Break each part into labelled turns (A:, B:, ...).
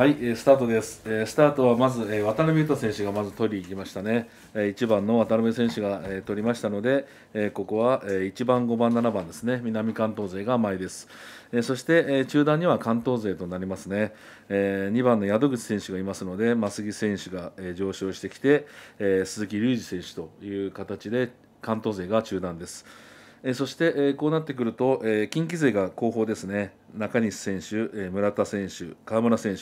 A: はい、えー、スタートです、えスタートはまず、え渡辺裕太選手がまず取りに行きましたね、え1番の渡辺選手が、え取りましたので、えここは、え1番、5番、7番ですね、南関東勢が前です、えそして、え中段には関東勢となりますね、え2番の宿口選手がいますので、増木選手が、え上昇してきて、え鈴木隆二選手という形で、関東勢が中段です。えそして、えこうなってくると、え近畿勢が後方ですね中西選手、え村田選手川村選手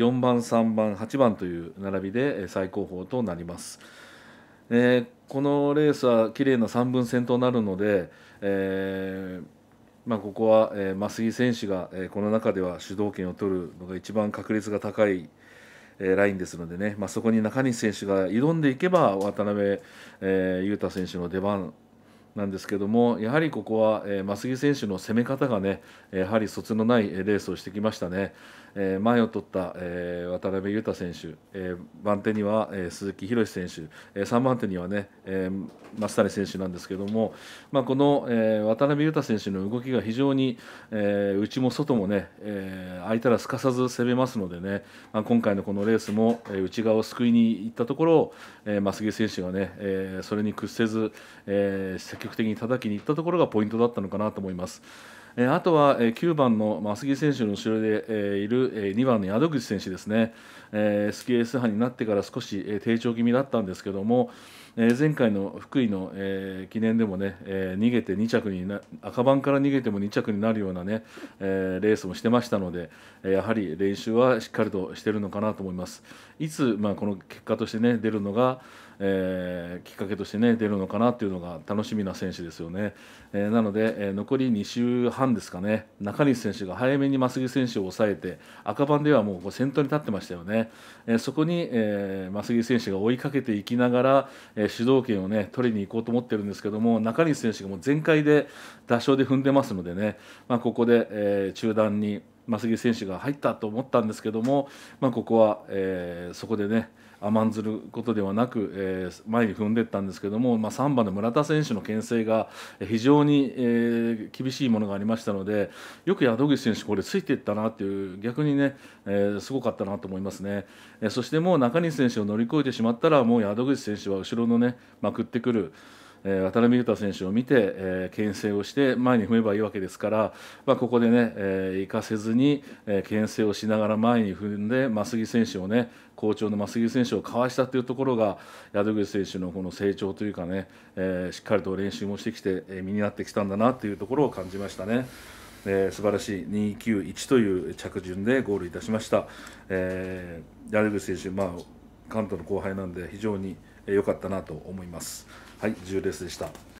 A: 4番3番8番という並びで、え最高峰となります。えこのレースは綺麗な3分戦となるので、えー、まあ、ここは、え増井選手が、えこの中では主導権を取るのが一番確率が高い、えラインですのでね、まあ、そこに中西選手が挑んでいけば渡辺、え雄太選手の出番なんですけどもやはりここは、えー、増木選手の攻め方がねやはりそつのないレースをしてきましたね、えー、前を取った、えー、渡辺裕太選手、えー、番手には、えー、鈴木宏選手、えー、3番手にはね、えー、増谷選手なんですけども、まあ、この、えー、渡辺裕太選手の動きが非常に、えー、内も外もね、えー、空いたらすかさず攻めますのでね、まあ、今回のこのレースも、えー、内側を救いに行ったところを、えー、増木選手がね、えー、それに屈せず、えー、積極的に叩きにいったところがポイントだったのかなと思います。えあとは9番の増木選手の後ろで、えいる2番の宿口選手ですね、えー、スキーエース派になってから少し、え低調気味だったんですけども、え前回の福井の、え記念でもね、え逃げて2着にな赤番から逃げても2着になるようなね、えレースもしてましたので、えやはり練習はしっかりとしてるのかなと思います。いつ、まあ、この結果としてね出るのがえー、きっかけとしてね出るのかなっていうのが楽しみな選手ですよね、えなので、え残り2周半間ですかね中西選手が早めに増木選手を抑えて赤番ではもう先頭に立ってましたよね、えー、そこに、えー、増木選手が追いかけていきながら、えー、主導権を、ね、取りに行こうと思ってるんですけども中西選手がもう全開で打賞で踏んでますのでね、まあ、ここで、え中断に。杉選手が入ったと思ったんですけども、まあ、ここは、えー、そこでね甘んずることではなく、えー、前に踏んでいったんですけども、まあ、3番の村田選手の牽制が非常に、えー、厳しいものがありましたのでよく宿口選手これついていったなという逆にね、えー、すごかったなと思いますね、えそしてもう中西選手を乗り越えてしまったらもう宿口選手は後ろのねまくってくる。え渡辺裕太選手を見て、えー、牽制をして前に踏めばいいわけですから、まあ、ここでね、えー、行かせずに、えー、牽制をしながら前に踏んで、増木選手をね、好調の増木選手をかわしたというところが、宿口選手のこの成長というかね、えー、しっかりと練習もしてきて、え身になってきたんだなというところを感じましたね。えー、素晴らしい2九1という着順でゴールいたしました。えー、宿口選手、まあ、関東の後輩なんで非常に良かったなと思います。はい、10レースでした。